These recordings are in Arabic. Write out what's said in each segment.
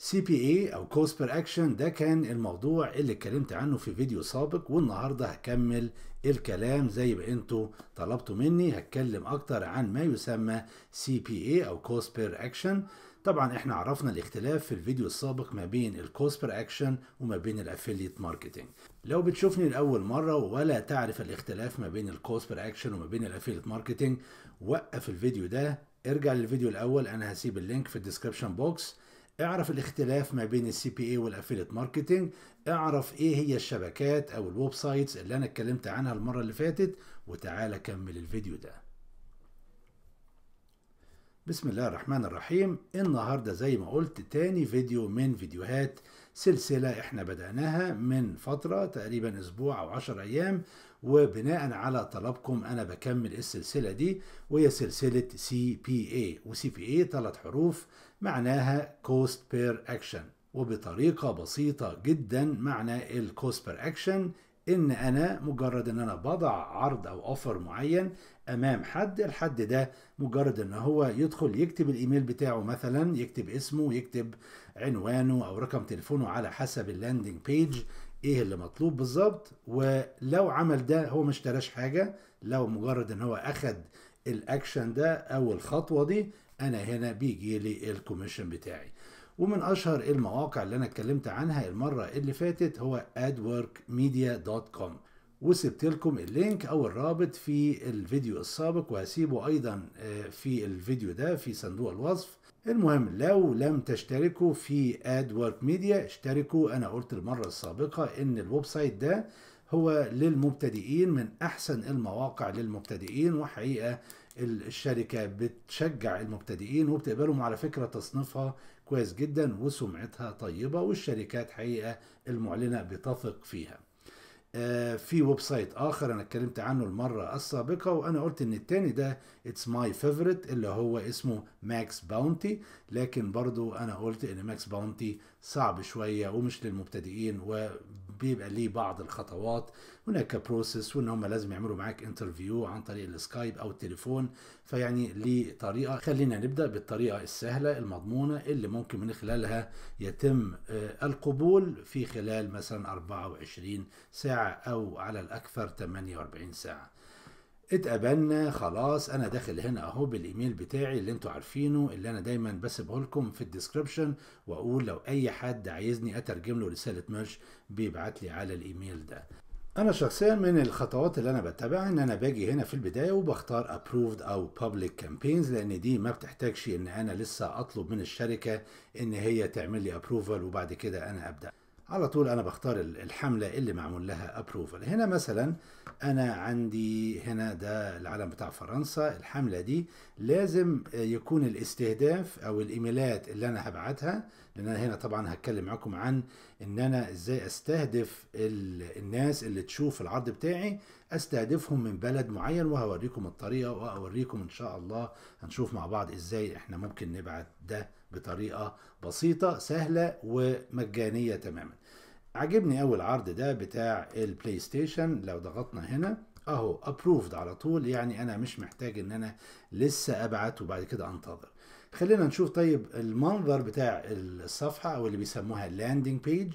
سي بي اي او كوست بير اكشن ده كان الموضوع اللي اتكلمت عنه في فيديو سابق والنهارده هكمل الكلام زي ما انتوا طلبتوا مني هتكلم اكتر عن ما يسمى سي بي اي او كوست بير اكشن طبعا احنا عرفنا الاختلاف في الفيديو السابق ما بين الكوست بير اكشن وما بين الافيليت ماركتنج لو بتشوفني لاول مره ولا تعرف الاختلاف ما بين الكوست بير اكشن وما بين الافيليت ماركتنج وقف الفيديو ده ارجع للفيديو الاول انا هسيب اللينك في الديسكربشن بوكس اعرف الاختلاف ما بين السي بي اي والافيليت ماركتنج اعرف ايه هي الشبكات او الويب سايتس اللي انا اتكلمت عنها المره اللي فاتت وتعالى كمل الفيديو ده بسم الله الرحمن الرحيم النهارده زي ما قلت تاني فيديو من فيديوهات سلسلة احنا بدأناها من فترة تقريبا اسبوع او عشر ايام وبناء على طلبكم انا بكمل السلسلة دي وهي سلسلة سي بي اي وسي بي اي تلات حروف معناها كوست بير اكشن وبطريقة بسيطة جدا معنى الكوست بير اكشن ان انا مجرد ان انا بضع عرض او اوفر معين امام حد الحد ده مجرد ان هو يدخل يكتب الايميل بتاعه مثلا يكتب اسمه يكتب عنوانه او رقم تليفونه على حسب اللاندنج بيج ايه اللي مطلوب بالظبط ولو عمل ده هو ما اشتراش حاجه لو مجرد ان هو اخد الاكشن ده او الخطوه دي انا هنا بيجي لي الكوميشن بتاعي ومن اشهر المواقع اللي انا اتكلمت عنها المره اللي فاتت هو adworkmedia.com وسبت لكم اللينك او الرابط في الفيديو السابق وهسيبه ايضا آه، في الفيديو ده في صندوق الوصف المهم لو لم تشتركوا في اد ورك ميديا اشتركوا انا قلت المرة السابقة ان الويب سايت ده هو للمبتدئين من احسن المواقع للمبتدئين وحقيقة الشركة بتشجع المبتدئين وبتقبلهم على فكرة تصنيفها كويس جدا وسمعتها طيبة والشركات حقيقة المعلنة بتثق فيها آه، في ويب سايت اخر انا اتكلمت عنه المره السابقه وانا قلت ان التاني ده اتس ماي فيفورت اللي هو اسمه ماكس باونتي لكن برضو انا قلت ان ماكس باونتي صعب شويه ومش للمبتدئين و بيبقى ليه بعض الخطوات هناك بروسيس وان هم لازم يعملوا معاك انترفيو عن طريق السكايب او التليفون فيعني ليه طريقه خلينا نبدا بالطريقه السهله المضمونه اللي ممكن من خلالها يتم آه، القبول في خلال مثلا 24 ساعه او على الاكثر 48 ساعه اتقابلنا خلاص انا داخل هنا اهو بالايميل بتاعي اللي انتوا عارفينه اللي انا دايما بسيبه لكم في الديسكربشن واقول لو اي حد عايزني اترجم له رساله مرش بيبعت لي على الايميل ده انا شخصيا من الخطوات اللي انا بتبعها ان انا باجي هنا في البدايه وبختار ابروفد او public campaigns لان دي ما بتحتاجش ان انا لسه اطلب من الشركه ان هي تعمل لي ابروفل وبعد كده انا ابدا على طول انا بختار الحمله اللي معمول لها ابروفل هنا مثلا انا عندي هنا ده العلم بتاع فرنسا الحمله دي لازم يكون الاستهداف او الايميلات اللي انا هبعتها لان انا هنا طبعا هتكلم معاكم عن ان انا ازاي استهدف الناس اللي تشوف العرض بتاعي استهدفهم من بلد معين وهوريكم الطريقه واوريكم ان شاء الله هنشوف مع بعض ازاي احنا ممكن نبعت ده بطريقة بسيطة سهلة ومجانية تماما عجبني اول عرض ده بتاع البلاي ستيشن لو ضغطنا هنا اهو ابروفد على طول يعني انا مش محتاج ان انا لسه ابعت وبعد كده انتظر خلينا نشوف طيب المنظر بتاع الصفحة او اللي بيسموها اللاندنج بيج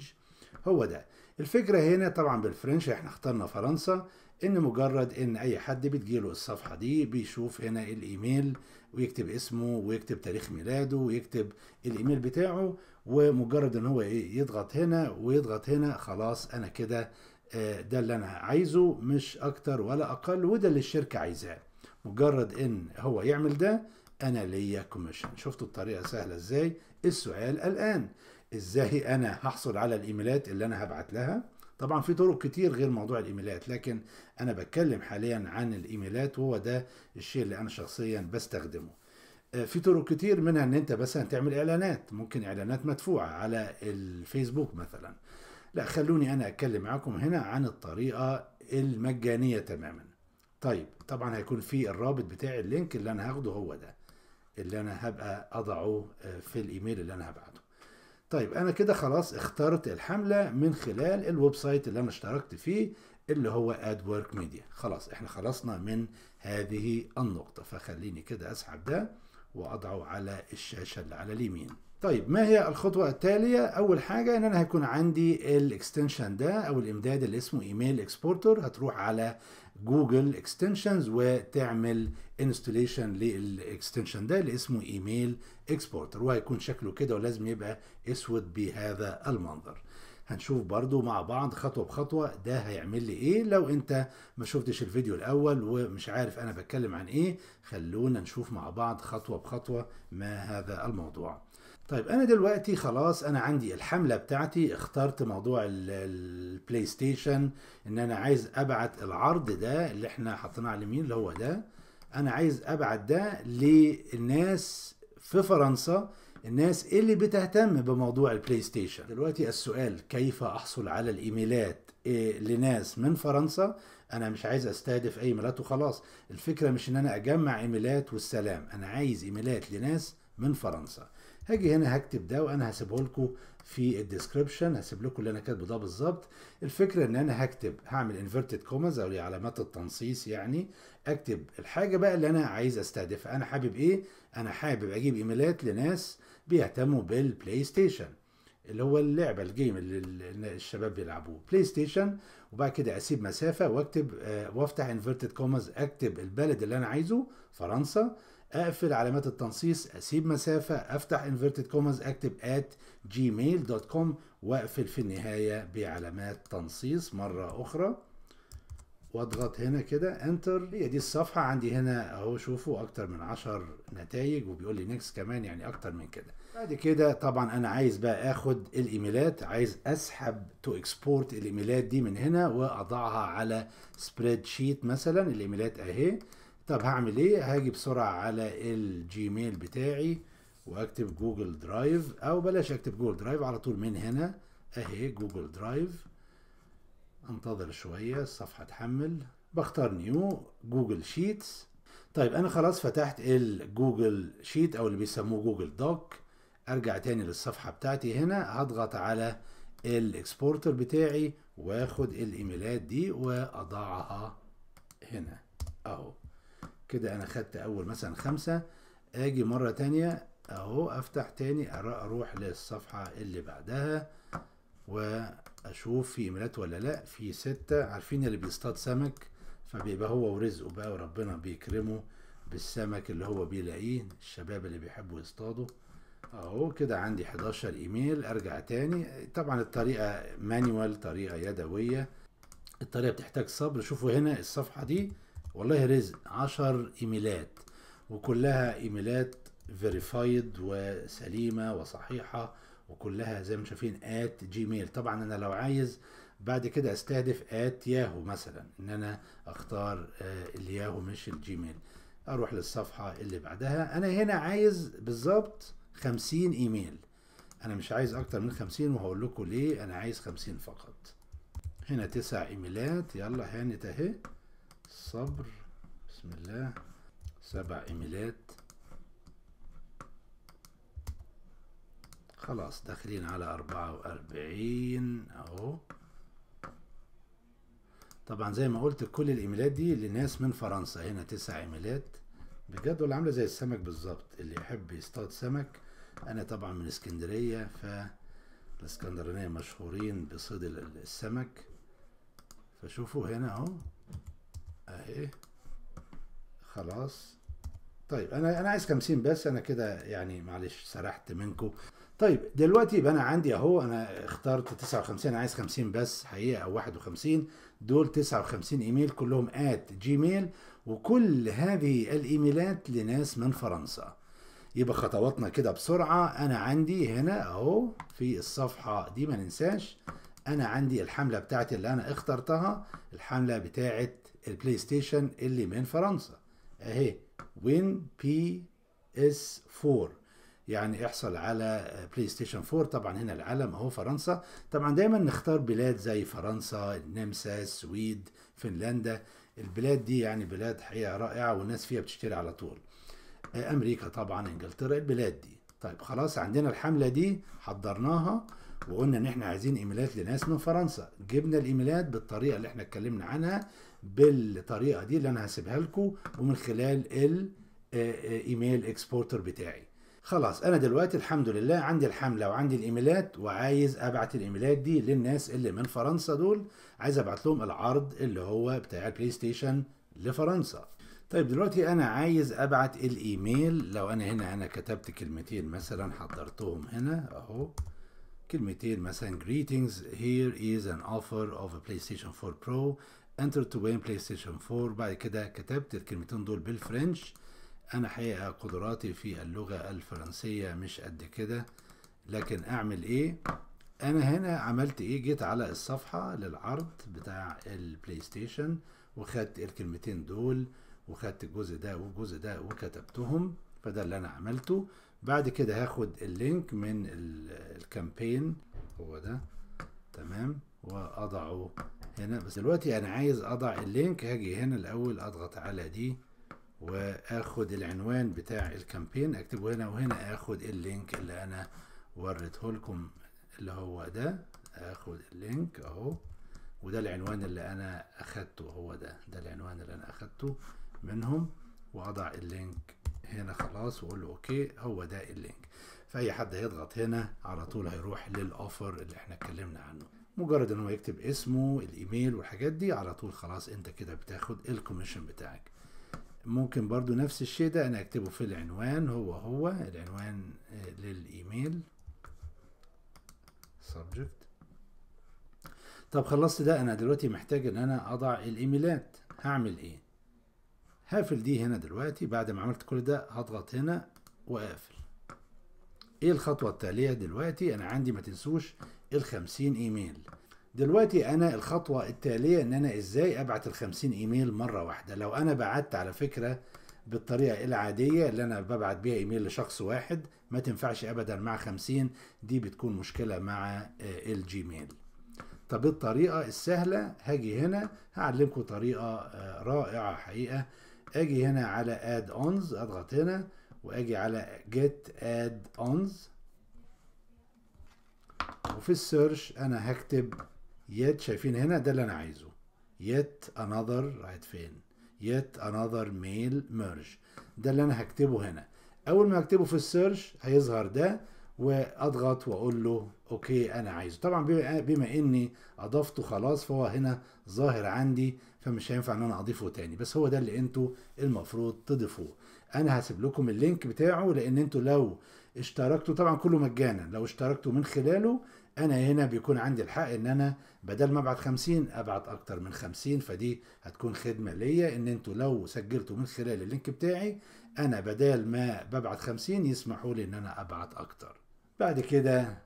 هو ده الفكرة هنا طبعا بالفرنش احنا اخترنا فرنسا ان مجرد ان اي حد بتجيله الصفحة دي بيشوف هنا الايميل ويكتب اسمه ويكتب تاريخ ميلاده ويكتب الايميل بتاعه ومجرد ان هو ايه يضغط هنا ويضغط هنا خلاص انا كده آه، ده اللي انا عايزه مش اكتر ولا اقل وده اللي الشركه عايزاه مجرد ان هو يعمل ده انا ليا كوميشن شفتوا الطريقه سهله ازاي السؤال الان ازاي انا هحصل على الايميلات اللي انا هبعت لها طبعا في طرق كتير غير موضوع الايميلات لكن انا بتكلم حاليا عن الايميلات وهو ده الشيء اللي انا شخصيا بستخدمه آه، في طرق كتير منها ان انت مثلا تعمل اعلانات ممكن اعلانات مدفوعه على الفيسبوك مثلا لا خلوني انا اتكلم معاكم هنا عن الطريقه المجانيه تماما طيب طبعا هيكون في الرابط بتاع اللينك اللي انا هاخده هو ده اللي انا هبقى اضعه آه، في الايميل اللي انا هبعته طيب انا كده خلاص اخترت الحملة من خلال الويب سايت اللي انا اشتركت فيه اللي هو ادورك ميديا خلاص احنا خلصنا من هذه النقطة فخليني كده اسحب ده واضعه على الشاشة اللي على اليمين طيب ما هي الخطوة التالية؟ أول حاجة إن أنا هيكون عندي الاكستنشن ده أو الإمداد اللي اسمه إيميل إكسبورتر هتروح على جوجل اكستنشنز وتعمل انستليشن للاكستنشن ده اللي اسمه إيميل إكسبورتر وهيكون شكله كده ولازم يبقى أسود بهذا المنظر. هنشوف برضو مع بعض خطوة بخطوة ده هيعمل لي ايه لو انت ما شفتش الفيديو الاول ومش عارف انا بتكلم عن ايه خلونا نشوف مع بعض خطوة بخطوة ما هذا الموضوع طيب انا دلوقتي خلاص انا عندي الحملة بتاعتي اخترت موضوع البلاي ستيشن ان انا عايز ابعت العرض ده اللي احنا حطيناه على اليمين اللي هو ده انا عايز ابعت ده للناس في فرنسا الناس اللي بتهتم بموضوع البلاي ستيشن دلوقتي السؤال كيف احصل على الايميلات إيه، لناس من فرنسا انا مش عايز استهدف اي ايميلات وخلاص الفكره مش ان انا اجمع ايميلات والسلام انا عايز ايميلات لناس من فرنسا هاجي هنا هكتب ده وانا هسيبه لكم في الديسكربشن هسيب لكم اللي انا كاتبه ده بالظبط الفكره ان انا هكتب هعمل انفيرتد كوماز او علامات التنصيص يعني اكتب الحاجه بقى اللي انا عايز استهدفها انا حابب ايه انا حابب اجيب ايميلات لناس بيهتموا بالبلاي ستيشن اللي هو اللعبه الجيم اللي الشباب بيلعبوه بلاي ستيشن وبعد كده اسيب مسافه واكتب آه، وافتح انفيرتد كوماز اكتب البلد اللي انا عايزه فرنسا اقفل علامات التنصيص اسيب مسافه افتح انفرتد كوماز اكتب ات جيميل دوت كوم واقفل في النهايه بعلامات تنصيص مره اخرى واضغط هنا كده انتر هي دي الصفحه عندي هنا اهو شوفوا اكتر من 10 نتائج وبيقول لي نيكس كمان يعني اكتر من كده بعد كده طبعا انا عايز بقى اخد الايميلات عايز اسحب تو اكسبورت الايميلات دي من هنا واضعها على سبريد شيت مثلا الايميلات اهي طب هعمل ايه هاجي بسرعة على الجيميل بتاعي واكتب جوجل درايف او بلاش اكتب جوجل درايف على طول من هنا اهي جوجل درايف انتظر شوية الصفحة تحمل بختار نيو جوجل شيتس طيب انا خلاص فتحت الجوجل شيت او اللي بيسموه جوجل دوك ارجع تاني للصفحة بتاعتي هنا هضغط على الاكسبورتر بتاعي واخد الايميلات دي واضعها هنا اهو كده انا خدت اول مثلا خمسة اجي مرة تانية اهو افتح تاني اروح للصفحة اللي بعدها واشوف في ايميلات ولا لا في ستة عارفين اللي بيصطاد سمك فبيبقى هو ورزقه بقى وربنا بيكرمه بالسمك اللي هو بيلاقيه الشباب اللي بيحبوا يصطادوا اهو كده عندي 11 ايميل ارجع تاني طبعا الطريقة مانيوال طريقة يدوية الطريقة بتحتاج صبر شوفوا هنا الصفحة دي والله رزق 10 ايميلات وكلها ايميلات فيريفايد وسليمه وصحيحه وكلها زي ما انتم شايفين ات جيميل طبعا انا لو عايز بعد كده استهدف ات ياهو مثلا ان انا اختار آه، الياهو مش الجيميل اروح للصفحه اللي بعدها انا هنا عايز بالظبط 50 ايميل انا مش عايز اكتر من 50 وهقول لكم ليه انا عايز 50 فقط هنا تسع ايميلات يلا هانت اهي صبر بسم الله سبع ايميلات خلاص داخلين على أربعة وأربعين أهو طبعا زي ما قلت كل الايميلات دي لناس من فرنسا هنا تسع ايميلات بجدول عاملة زي السمك بالظبط اللي يحب يصطاد سمك أنا طبعا من اسكندرية ف الاسكندرانية مشهورين بصيد السمك فشوفوا هنا اهو اهي خلاص طيب انا انا عايز 50 بس انا كده يعني معلش سرحت منكم طيب دلوقتي يبقى انا عندي اهو انا اخترت 59 انا عايز 50 بس حقيقه او 51 دول 59 ايميل كلهم ات جيميل وكل هذه الايميلات لناس من فرنسا يبقى خطواتنا كده بسرعه انا عندي هنا اهو في الصفحه دي ما ننساش انا عندي الحمله بتاعتي اللي انا اخترتها الحمله بتاعت البلاي ستيشن اللي من فرنسا اهي وين بي اس 4 يعني احصل على بلاي ستيشن 4 طبعا هنا العلم اهو فرنسا طبعا دايما نختار بلاد زي فرنسا النمسا السويد فنلندا البلاد دي يعني بلاد حقيقة رائعة والناس فيها بتشتري على طول آه، امريكا طبعا انجلترا البلاد دي طيب خلاص عندنا الحملة دي حضرناها وقلنا ان احنا عايزين ايميلات لناس من فرنسا جبنا الايميلات بالطريقة اللي احنا اتكلمنا عنها بالطريقه دي اللي انا هسيبها لكم ومن خلال الايميل آه، آه، اكسبورتر بتاعي خلاص انا دلوقتي الحمد لله عندي الحمله وعندي الايميلات وعايز ابعت الايميلات دي للناس اللي من فرنسا دول عايز ابعت لهم العرض اللي هو بتاع البلاي ستيشن لفرنسا طيب دلوقتي انا عايز ابعت الايميل لو انا هنا انا كتبت كلمتين مثلا حضرتهم هنا اهو كلمتين مثلا greetings here is an offer of a PlayStation 4 Pro انتر تو وين بلاي ستيشن 4 بعد كده كتبت الكلمتين دول بالفرنش انا حقيقه قدراتي في اللغه الفرنسيه مش قد كده لكن اعمل ايه انا هنا عملت ايه جيت على الصفحه للعرض بتاع البلاي ستيشن وخدت الكلمتين دول وخدت الجزء ده والجزء ده وكتبتهم فده اللي انا عملته بعد كده هاخد اللينك من الكامبين هو ده تمام واضعه هنا بس دلوقتي انا عايز اضع اللينك هاجي هنا الاول اضغط على دي واخد العنوان بتاع الكامبين اكتبه هنا وهنا اخد اللينك اللي انا وريته لكم اللي هو ده اخد اللينك اهو وده العنوان اللي انا اخدته هو ده ده العنوان اللي انا اخدته منهم واضع اللينك هنا خلاص واقول له اوكي هو ده اللينك فاي حد هيضغط هنا على طول هيروح للاوفر اللي احنا اتكلمنا عنه مجرد ان هو يكتب اسمه الايميل والحاجات دي على طول خلاص انت كده بتاخد الكوميشن بتاعك ممكن برضو نفس الشيء ده انا اكتبه في العنوان هو هو العنوان آه، للايميل subject طب خلصت ده انا دلوقتي محتاج ان انا اضع الايميلات هعمل ايه هقفل دي هنا دلوقتي بعد ما عملت كل ده هضغط هنا واقفل ايه الخطوه التاليه دلوقتي انا عندي ما تنسوش الخمسين 50 ايميل دلوقتي انا الخطوه التاليه ان انا ازاي ابعت الخمسين 50 ايميل مره واحده لو انا بعت على فكره بالطريقة العادية اللي أنا ببعت بيها إيميل لشخص واحد ما تنفعش أبدا مع خمسين دي بتكون مشكلة مع آه، الجيميل طب الطريقة السهلة هاجي هنا هعلمكم طريقة آه، رائعة حقيقة أجي هنا على Add-ons أضغط هنا واجي على جيت اد اونز وفي السيرش انا هكتب يت شايفين هنا ده اللي انا عايزه يت انذر راحت فين يت انذر ميل ميرج ده اللي انا هكتبه هنا اول ما اكتبه في السيرش هيظهر ده واضغط واقول له اوكي انا عايزه طبعا آه، بما اني اضفته خلاص فهو هنا ظاهر عندي فمش هينفع ان انا اضيفه تاني بس هو ده اللي انتوا المفروض تضيفوه انا هسيب لكم اللينك بتاعه لان انتوا لو اشتركتوا طبعا كله مجانا لو اشتركتوا من خلاله انا هنا بيكون عندي الحق ان انا بدل ما ابعت 50 ابعت اكتر من 50 فدي هتكون خدمه ليا ان انتوا لو سجلتوا من خلال اللينك بتاعي انا بدل ما ببعت 50 يسمحوا لي ان انا ابعت اكتر بعد كده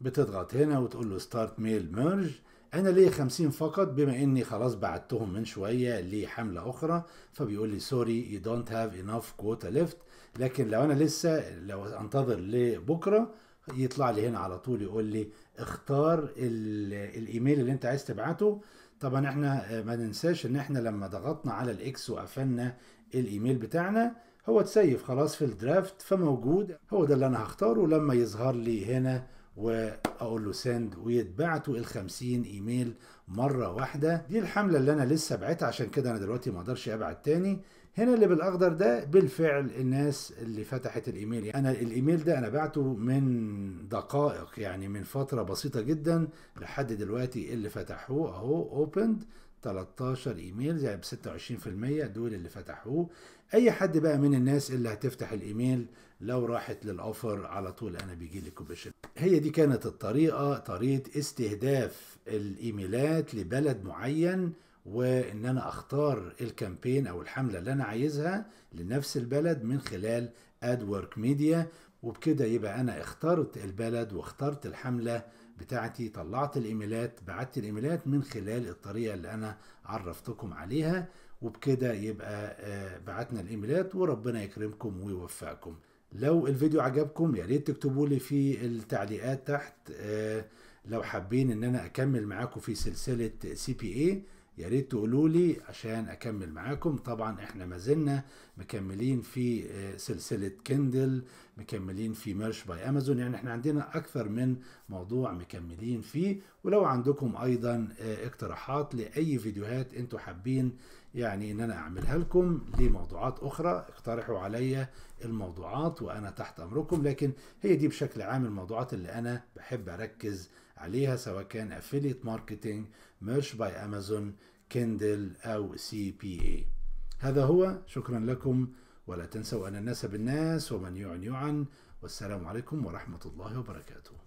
بتضغط هنا وتقول له ستارت ميل ميرج انا ليه خمسين فقط بما اني خلاص بعتهم من شوية لحملة اخرى فبيقول لي سوري you don't have enough quota left لكن لو انا لسه لو انتظر لبكرة يطلع لي هنا على طول يقول لي اختار الايميل اللي انت عايز تبعته طبعا احنا آه، ما ننساش ان احنا لما ضغطنا على الاكس وقفلنا الايميل بتاعنا هو اتسيف خلاص في الدرافت فموجود هو ده اللي انا هختاره لما يظهر لي هنا واقول له سند ويتبعتوا ال 50 ايميل مره واحده دي الحمله اللي انا لسه بعتها عشان كده انا دلوقتي ما اقدرش ابعت تاني هنا اللي بالاخضر ده بالفعل الناس اللي فتحت الايميل يعني انا الايميل ده انا بعته من دقائق يعني من فتره بسيطه جدا لحد دلوقتي اللي فتحوه اهو اوبند 13 ايميل يعني ب 26% دول اللي فتحوه اي حد بقى من الناس اللي هتفتح الايميل لو راحت للاوفر على طول انا بيجي لي كوبشن هي دي كانت الطريقة طريقة استهداف الإيميلات لبلد معين وإن أنا أختار الكامبين أو الحملة اللي أنا عايزها لنفس البلد من خلال أدورك ميديا وبكده يبقى أنا اخترت البلد واخترت الحملة بتاعتي طلعت الإيميلات بعت الإيميلات من خلال الطريقة اللي أنا عرفتكم عليها وبكده يبقى آه، بعتنا الإيميلات وربنا يكرمكم ويوفقكم لو الفيديو عجبكم يا ريت تكتبوا لي في التعليقات تحت آه، لو حابين ان انا اكمل معاكم في سلسله سي بي اي يا ريت تقولوا لي عشان اكمل معاكم طبعا احنا ما زلنا مكملين في آه، سلسله كندل مكملين في ميرش باي امازون يعني احنا عندنا اكثر من موضوع مكملين فيه ولو عندكم ايضا آه، اقتراحات لاي فيديوهات انتم حابين يعني ان انا اعملها لكم لموضوعات اخرى اقترحوا عليا الموضوعات وانا تحت امركم لكن هي دي بشكل عام الموضوعات اللي انا بحب اركز عليها سواء كان افيليت ماركتينج ميرش باي امازون كندل او سي بي اي هذا هو شكرا لكم ولا تنسوا ان الناس بالناس ومن يعن يعن والسلام عليكم ورحمه الله وبركاته